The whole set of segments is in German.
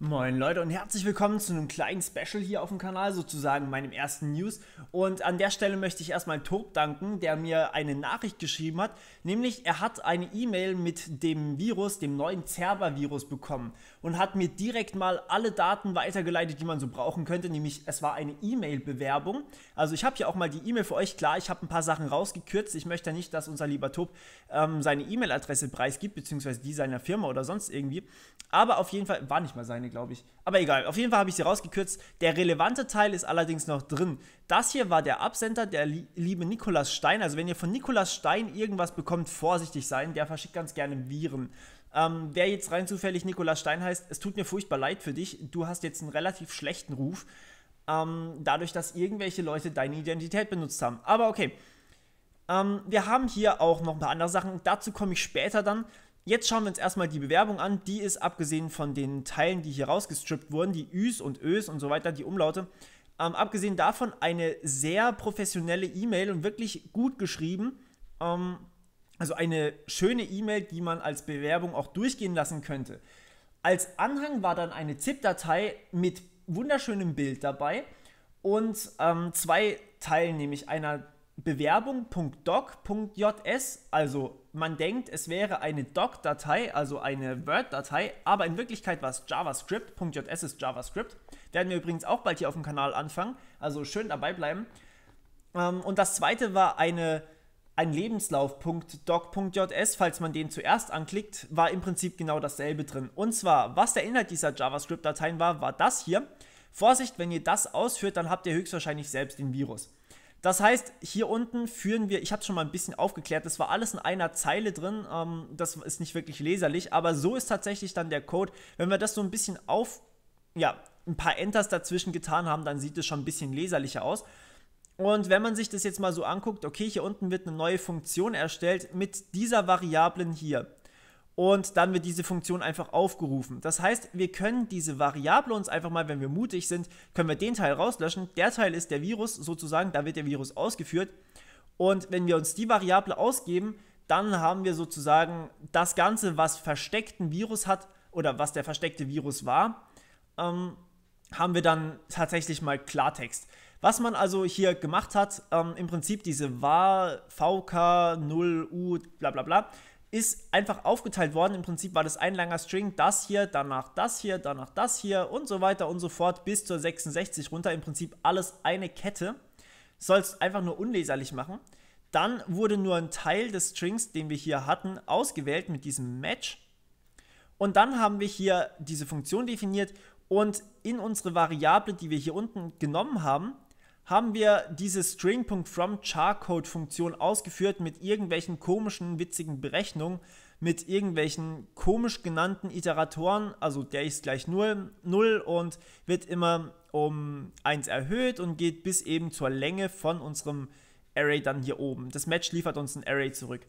Moin Leute und herzlich willkommen zu einem kleinen Special hier auf dem Kanal, sozusagen meinem ersten News. Und an der Stelle möchte ich erstmal Tob danken, der mir eine Nachricht geschrieben hat, nämlich er hat eine E-Mail mit dem Virus, dem neuen Cerber-Virus bekommen und hat mir direkt mal alle Daten weitergeleitet, die man so brauchen könnte, nämlich es war eine E-Mail-Bewerbung. Also ich habe hier auch mal die E-Mail für euch, klar, ich habe ein paar Sachen rausgekürzt, ich möchte nicht, dass unser lieber Tob ähm, seine E-Mail-Adresse preisgibt, beziehungsweise die seiner Firma oder sonst irgendwie, aber auf jeden Fall war nicht mal seine keine, glaube ich. Aber egal, auf jeden Fall habe ich sie rausgekürzt. Der relevante Teil ist allerdings noch drin. Das hier war der Absender, der liebe Nikolas Stein. Also wenn ihr von Nikolas Stein irgendwas bekommt, vorsichtig sein. Der verschickt ganz gerne Viren. Ähm, wer jetzt rein zufällig Nikolas Stein heißt, es tut mir furchtbar leid für dich. Du hast jetzt einen relativ schlechten Ruf, ähm, dadurch, dass irgendwelche Leute deine Identität benutzt haben. Aber okay. Ähm, wir haben hier auch noch ein paar andere Sachen. Dazu komme ich später dann. Jetzt schauen wir uns erstmal die Bewerbung an. Die ist abgesehen von den Teilen, die hier rausgestrippt wurden, die Üs und Ös und so weiter, die Umlaute, ähm, abgesehen davon eine sehr professionelle E-Mail und wirklich gut geschrieben. Ähm, also eine schöne E-Mail, die man als Bewerbung auch durchgehen lassen könnte. Als Anhang war dann eine ZIP-Datei mit wunderschönem Bild dabei und ähm, zwei Teilen, nämlich einer Bewerbung.doc.js, also man denkt, es wäre eine Doc-Datei, also eine Word-Datei, aber in Wirklichkeit war es JavaScript.js ist JavaScript. Werden wir übrigens auch bald hier auf dem Kanal anfangen, also schön dabei bleiben. Ähm, und das zweite war eine, ein Lebenslauf.doc.js, falls man den zuerst anklickt, war im Prinzip genau dasselbe drin. Und zwar, was der Inhalt dieser JavaScript-Dateien war, war das hier. Vorsicht, wenn ihr das ausführt, dann habt ihr höchstwahrscheinlich selbst den Virus. Das heißt, hier unten führen wir, ich habe es schon mal ein bisschen aufgeklärt, das war alles in einer Zeile drin, ähm, das ist nicht wirklich leserlich, aber so ist tatsächlich dann der Code. Wenn wir das so ein bisschen auf, ja, ein paar Enters dazwischen getan haben, dann sieht es schon ein bisschen leserlicher aus. Und wenn man sich das jetzt mal so anguckt, okay, hier unten wird eine neue Funktion erstellt mit dieser Variablen hier und dann wird diese Funktion einfach aufgerufen. Das heißt, wir können diese Variable uns einfach mal, wenn wir mutig sind, können wir den Teil rauslöschen. Der Teil ist der Virus sozusagen, da wird der Virus ausgeführt. Und wenn wir uns die Variable ausgeben, dann haben wir sozusagen das Ganze, was versteckten Virus hat oder was der versteckte Virus war, ähm, haben wir dann tatsächlich mal Klartext. Was man also hier gemacht hat, ähm, im Prinzip diese var vk 0u bla bla bla, ist einfach aufgeteilt worden. Im Prinzip war das ein langer String, das hier, danach das hier, danach das hier und so weiter und so fort bis zur 66 runter. Im Prinzip alles eine Kette. Sollst einfach nur unleserlich machen. Dann wurde nur ein Teil des Strings, den wir hier hatten, ausgewählt mit diesem Match. Und dann haben wir hier diese Funktion definiert und in unsere Variable, die wir hier unten genommen haben, haben wir diese string.from-charcode-Funktion ausgeführt mit irgendwelchen komischen, witzigen Berechnungen, mit irgendwelchen komisch genannten Iteratoren, also der ist gleich 0, 0 und wird immer um 1 erhöht und geht bis eben zur Länge von unserem Array dann hier oben. Das Match liefert uns ein Array zurück.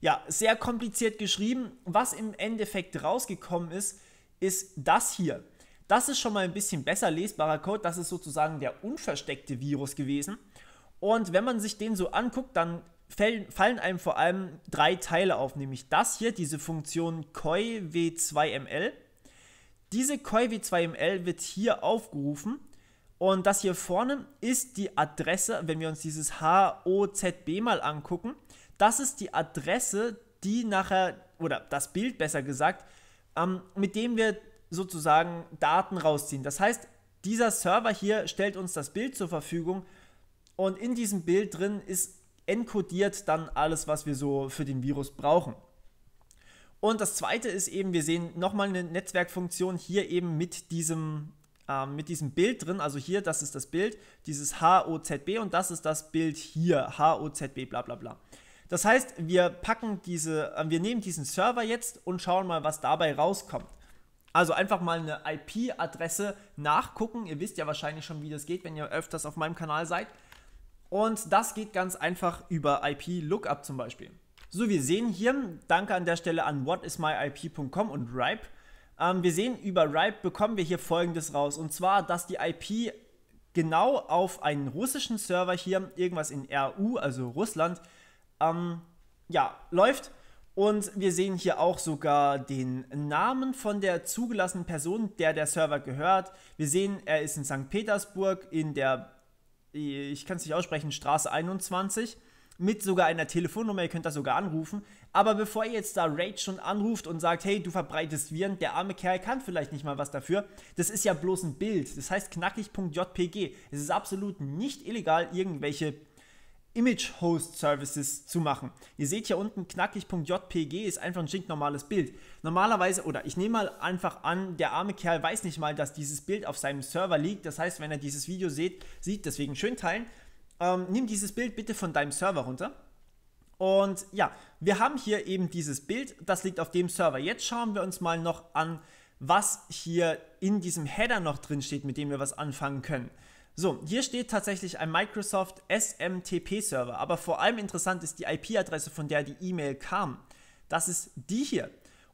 Ja, sehr kompliziert geschrieben. Was im Endeffekt rausgekommen ist, ist das hier. Das ist schon mal ein bisschen besser lesbarer Code. Das ist sozusagen der unversteckte Virus gewesen. Und wenn man sich den so anguckt, dann fallen einem vor allem drei Teile auf, nämlich das hier, diese Funktion koi 2 ml Diese koi 2 ml wird hier aufgerufen und das hier vorne ist die Adresse, wenn wir uns dieses HOZB mal angucken, das ist die Adresse, die nachher, oder das Bild besser gesagt, ähm, mit dem wir sozusagen Daten rausziehen. Das heißt, dieser Server hier stellt uns das Bild zur Verfügung und in diesem Bild drin ist enkodiert dann alles, was wir so für den Virus brauchen. Und das zweite ist eben, wir sehen nochmal eine Netzwerkfunktion hier eben mit diesem, äh, mit diesem Bild drin. Also hier, das ist das Bild, dieses HOZB und das ist das Bild hier, HOZB, bla bla bla. Das heißt, wir packen diese, äh, wir nehmen diesen Server jetzt und schauen mal, was dabei rauskommt. Also einfach mal eine IP-Adresse nachgucken. Ihr wisst ja wahrscheinlich schon, wie das geht, wenn ihr öfters auf meinem Kanal seid. Und das geht ganz einfach über IP-Lookup zum Beispiel. So, wir sehen hier, danke an der Stelle an whatismyip.com und Ripe. Ähm, wir sehen, über Ripe bekommen wir hier folgendes raus. Und zwar, dass die IP genau auf einen russischen Server hier, irgendwas in RU, also Russland, ähm, ja, läuft. Und wir sehen hier auch sogar den Namen von der zugelassenen Person, der der Server gehört. Wir sehen, er ist in St. Petersburg in der, ich kann es nicht aussprechen, Straße 21 mit sogar einer Telefonnummer, ihr könnt da sogar anrufen. Aber bevor ihr jetzt da Rage schon anruft und sagt, hey, du verbreitest Viren, der arme Kerl kann vielleicht nicht mal was dafür, das ist ja bloß ein Bild. Das heißt knackig.jpg. Es ist absolut nicht illegal, irgendwelche Image Host Services zu machen. Ihr seht hier unten knackig.jpg ist einfach ein normales Bild. Normalerweise, oder ich nehme mal einfach an, der arme Kerl weiß nicht mal, dass dieses Bild auf seinem Server liegt. Das heißt, wenn er dieses Video sieht, sieht deswegen schön teilen. Ähm, nimm dieses Bild bitte von deinem Server runter. Und ja, wir haben hier eben dieses Bild, das liegt auf dem Server. Jetzt schauen wir uns mal noch an, was hier in diesem Header noch drin steht, mit dem wir was anfangen können. So, hier steht tatsächlich ein Microsoft SMTP-Server, aber vor allem interessant ist die IP-Adresse, von der die E-Mail kam. Das ist die hier.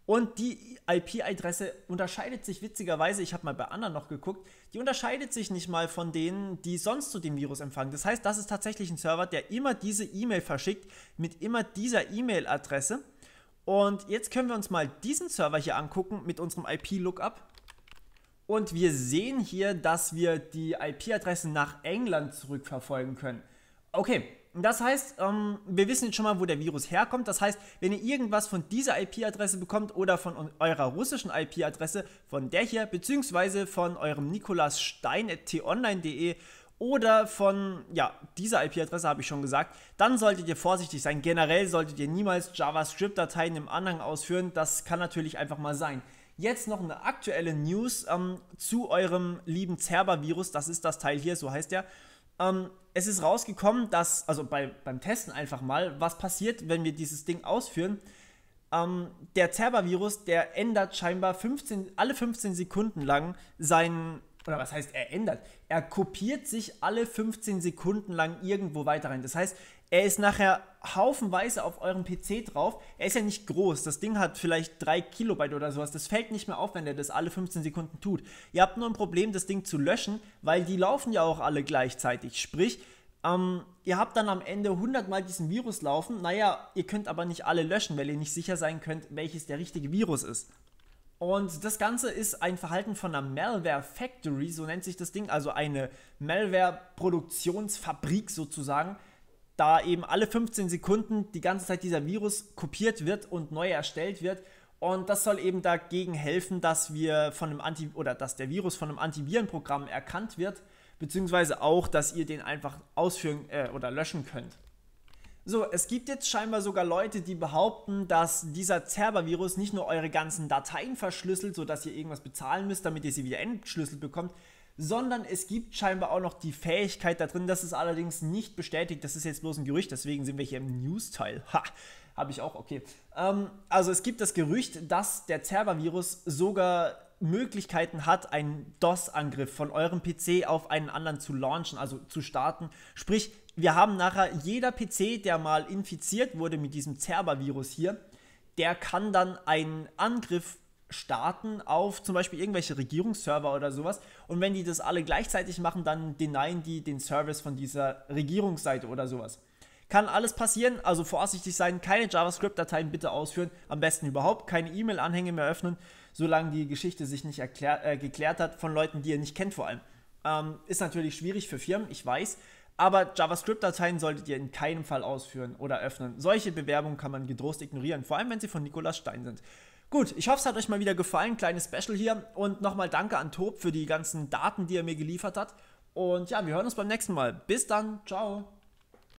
Und die IP-Adresse unterscheidet sich witzigerweise, ich habe mal bei anderen noch geguckt, die unterscheidet sich nicht mal von denen, die sonst zu dem Virus empfangen. Das heißt, das ist tatsächlich ein Server, der immer diese E-Mail verschickt mit immer dieser E-Mail-Adresse. Und jetzt können wir uns mal diesen Server hier angucken mit unserem IP-Lookup. Und wir sehen hier, dass wir die IP-Adressen nach England zurückverfolgen können. Okay, das heißt, ähm, wir wissen jetzt schon mal, wo der Virus herkommt. Das heißt, wenn ihr irgendwas von dieser IP-Adresse bekommt oder von eurer russischen IP-Adresse, von der hier, beziehungsweise von eurem Nikolas Stein at t-online.de oder von, ja, dieser IP-Adresse habe ich schon gesagt, dann solltet ihr vorsichtig sein. Generell solltet ihr niemals JavaScript-Dateien im Anhang ausführen. Das kann natürlich einfach mal sein. Jetzt noch eine aktuelle News ähm, zu eurem lieben Zerber-Virus. Das ist das Teil hier, so heißt der. Ähm, es ist rausgekommen, dass, also bei, beim Testen einfach mal, was passiert, wenn wir dieses Ding ausführen. Ähm, der Zerber-Virus, der ändert scheinbar 15, alle 15 Sekunden lang seinen, oder was heißt er ändert? Er kopiert sich alle 15 Sekunden lang irgendwo weiter rein. Das heißt, er ist nachher haufenweise auf eurem PC drauf. Er ist ja nicht groß. Das Ding hat vielleicht 3 Kilobyte oder sowas. Das fällt nicht mehr auf, wenn er das alle 15 Sekunden tut. Ihr habt nur ein Problem, das Ding zu löschen, weil die laufen ja auch alle gleichzeitig. Sprich, ähm, ihr habt dann am Ende 100 Mal diesen Virus laufen. Naja, ihr könnt aber nicht alle löschen, weil ihr nicht sicher sein könnt, welches der richtige Virus ist. Und das Ganze ist ein Verhalten von einer Malware Factory, so nennt sich das Ding, also eine Malware-Produktionsfabrik sozusagen, da eben alle 15 Sekunden die ganze Zeit dieser Virus kopiert wird und neu erstellt wird. Und das soll eben dagegen helfen, dass wir von einem Anti oder dass der Virus von einem Antivirenprogramm erkannt wird, beziehungsweise auch, dass ihr den einfach ausführen äh, oder löschen könnt. So, es gibt jetzt scheinbar sogar Leute, die behaupten, dass dieser Zerbervirus nicht nur eure ganzen Dateien verschlüsselt, sodass ihr irgendwas bezahlen müsst, damit ihr sie wieder entschlüsselt bekommt, sondern es gibt scheinbar auch noch die Fähigkeit da drin, das ist allerdings nicht bestätigt, das ist jetzt bloß ein Gerücht, deswegen sind wir hier im News-Teil. Ha, habe ich auch, okay. Ähm, also es gibt das Gerücht, dass der Cerbervirus sogar Möglichkeiten hat, einen DOS-Angriff von eurem PC auf einen anderen zu launchen, also zu starten. Sprich, wir haben nachher jeder PC, der mal infiziert wurde mit diesem Cerbervirus hier, der kann dann einen Angriff starten auf zum Beispiel irgendwelche Regierungsserver oder sowas. Und wenn die das alle gleichzeitig machen, dann denyen die den Service von dieser Regierungsseite oder sowas. Kann alles passieren, also vorsichtig sein, keine JavaScript-Dateien bitte ausführen, am besten überhaupt keine E-Mail-Anhänge mehr öffnen, solange die Geschichte sich nicht erklär, äh, geklärt hat, von Leuten, die ihr nicht kennt vor allem. Ähm, ist natürlich schwierig für Firmen, ich weiß, aber JavaScript-Dateien solltet ihr in keinem Fall ausführen oder öffnen. Solche Bewerbungen kann man gedrost ignorieren, vor allem wenn sie von Nikolaus Stein sind. Gut, ich hoffe, es hat euch mal wieder gefallen. Kleines Special hier. Und nochmal danke an Tob für die ganzen Daten, die er mir geliefert hat. Und ja, wir hören uns beim nächsten Mal. Bis dann. Ciao.